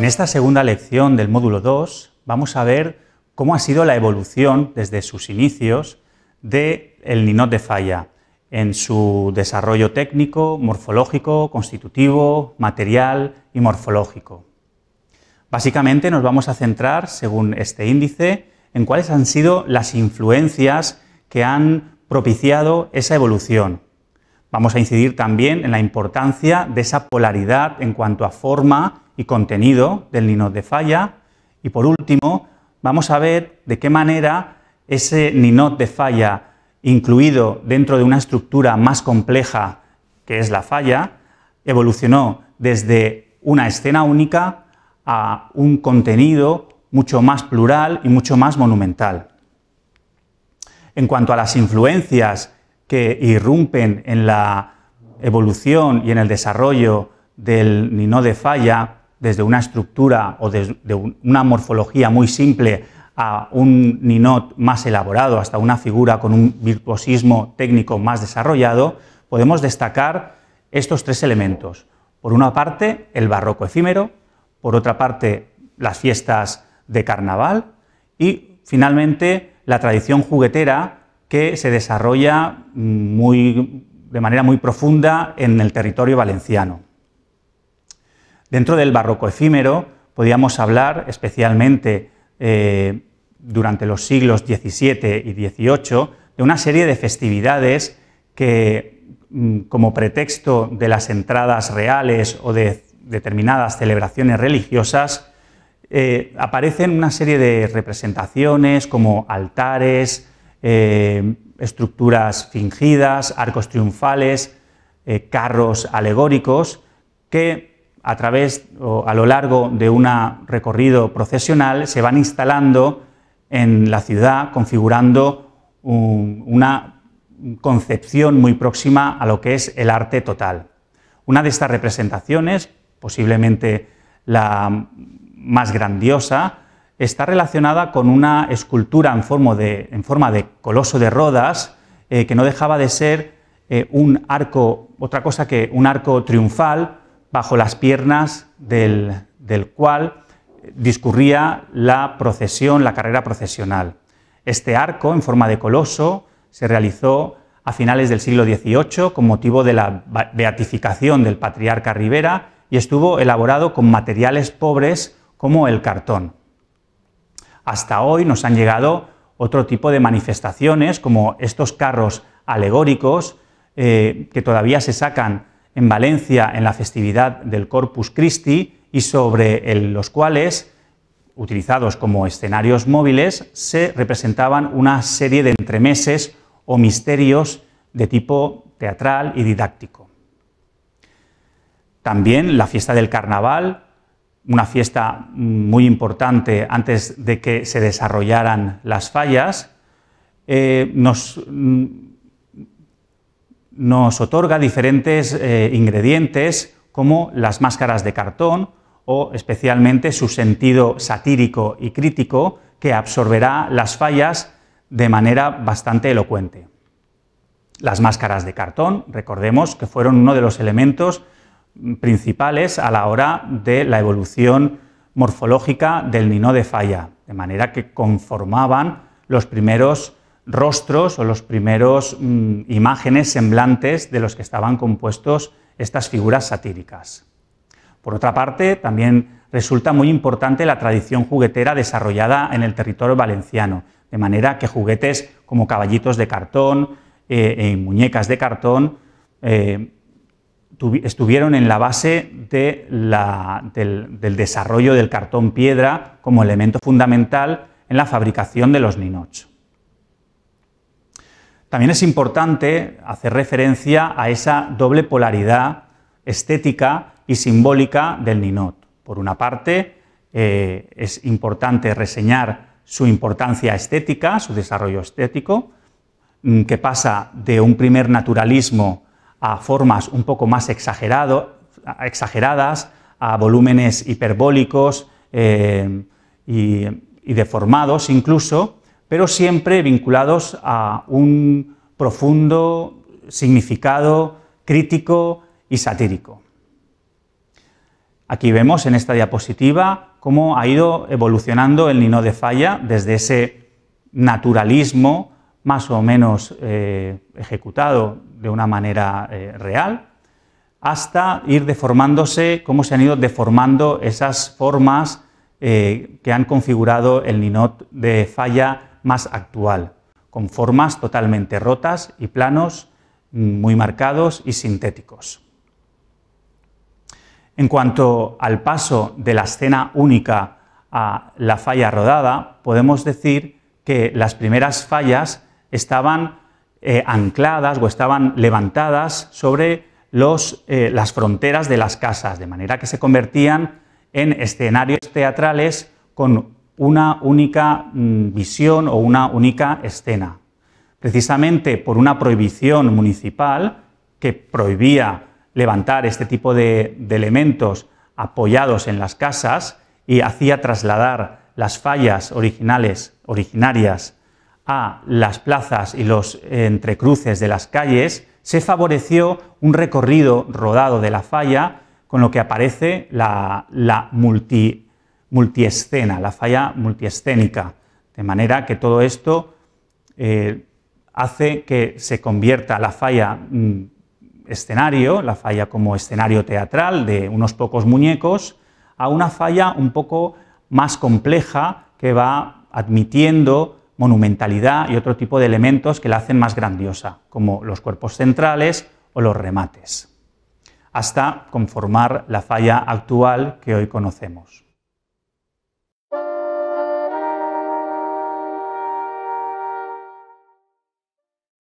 En esta segunda lección del módulo 2 vamos a ver cómo ha sido la evolución desde sus inicios del el ninot de falla en su desarrollo técnico, morfológico, constitutivo, material y morfológico. Básicamente nos vamos a centrar, según este índice, en cuáles han sido las influencias que han propiciado esa evolución. Vamos a incidir también en la importancia de esa polaridad en cuanto a forma y contenido del ninot de falla. Y por último, vamos a ver de qué manera ese ninot de falla incluido dentro de una estructura más compleja que es la falla, evolucionó desde una escena única a un contenido mucho más plural y mucho más monumental. En cuanto a las influencias que irrumpen en la evolución y en el desarrollo del ninot de falla, desde una estructura o de una morfología muy simple a un ninot más elaborado, hasta una figura con un virtuosismo técnico más desarrollado, podemos destacar estos tres elementos. Por una parte, el barroco efímero, por otra parte, las fiestas de carnaval y, finalmente, la tradición juguetera que se desarrolla de manera muy profunda en el territorio valenciano. Dentro del barroco efímero podíamos hablar especialmente eh, durante los siglos XVII y XVIII de una serie de festividades que mm, como pretexto de las entradas reales o de determinadas celebraciones religiosas, eh, aparecen una serie de representaciones como altares, eh, estructuras fingidas, arcos triunfales, carros alegóricos, que a través o a lo largo de un recorrido procesional se van instalando en la ciudad, configurando una concepción muy próxima a lo que es el arte total. Una de estas representaciones, posiblemente la más grandiosa, está relacionada con una escultura en forma de, en forma de coloso de Rodas, eh, que no dejaba de ser eh, un arco, otra cosa que un arco triunfal, bajo las piernas del, cual discurría la procesión, la carrera procesional. Este arco, en forma de coloso, se realizó a finales del siglo XVIII con motivo de la beatificación del patriarca Rivera y estuvo elaborado con materiales pobres como el cartón. Hasta hoy nos han llegado otro tipo de manifestaciones como estos carros alegóricos eh, que todavía se sacan en Valencia en la festividad del Corpus Christi y sobre los cuales, utilizados como escenarios móviles, se representaban una serie de entremeses o misterios de tipo teatral y didáctico. También la fiesta del carnaval, una fiesta muy importante antes de que se desarrollaran las fallas, eh, nos nos otorga diferentes eh, ingredientes como las máscaras de cartón o especialmente su sentido satírico y crítico que absorberá las fallas de manera bastante elocuente. Las máscaras de cartón, recordemos que fueron uno de los elementos principales a la hora de la evolución morfológica del nino de falla, de manera que conformaban los primeros rostros o los primeros mm, imágenes semblantes de los que estaban compuestos estas figuras satíricas. Por otra parte, también resulta muy importante la tradición juguetera desarrollada en el territorio valenciano, de manera que juguetes como caballitos de cartón y eh, e muñecas de cartón eh, estuvieron en la base del, desarrollo del cartón piedra como elemento fundamental en la fabricación de los ninochos. También es importante hacer referencia a esa doble polaridad estética y simbólica del ninot. Por una parte, eh, es importante reseñar su importancia estética, su desarrollo estético, mm, que pasa de un primer naturalismo a formas un poco más exageradas, a volúmenes hiperbólicos eh, y deformados incluso, pero siempre vinculados a un profundo significado crítico y satírico. Aquí vemos en esta diapositiva cómo ha ido evolucionando el Nino de Falla desde ese naturalismo más o menos eh, ejecutado de una manera eh, real, hasta ir deformándose, cómo se han ido deformando esas formas eh, que han configurado el ninot de falla más actual, con formas totalmente rotas y planos mm, muy marcados y sintéticos. En cuanto al paso de la escena única a la falla rodada, podemos decir que las primeras fallas estaban eh, ancladas o estaban levantadas sobre los, eh, las fronteras de las casas, de manera que se convertían en escenarios teatrales con una única mm, visión o una única escena. Precisamente por una prohibición municipal que prohibía levantar este tipo de, elementos apoyados en las casas y hacía trasladar las fallas originales, originarias a las plazas y los entrecruces de las calles, se favoreció un recorrido rodado de la falla, con lo que aparece la, la multi multiescena, la falla multiescénica, de manera que todo esto eh, hace que se convierta la falla mm, escenario, la falla como escenario teatral de unos pocos muñecos, a una falla un poco más compleja que va admitiendo monumentalidad y otro tipo de elementos que la hacen más grandiosa, como los cuerpos centrales o los remates, hasta conformar la falla actual que hoy conocemos.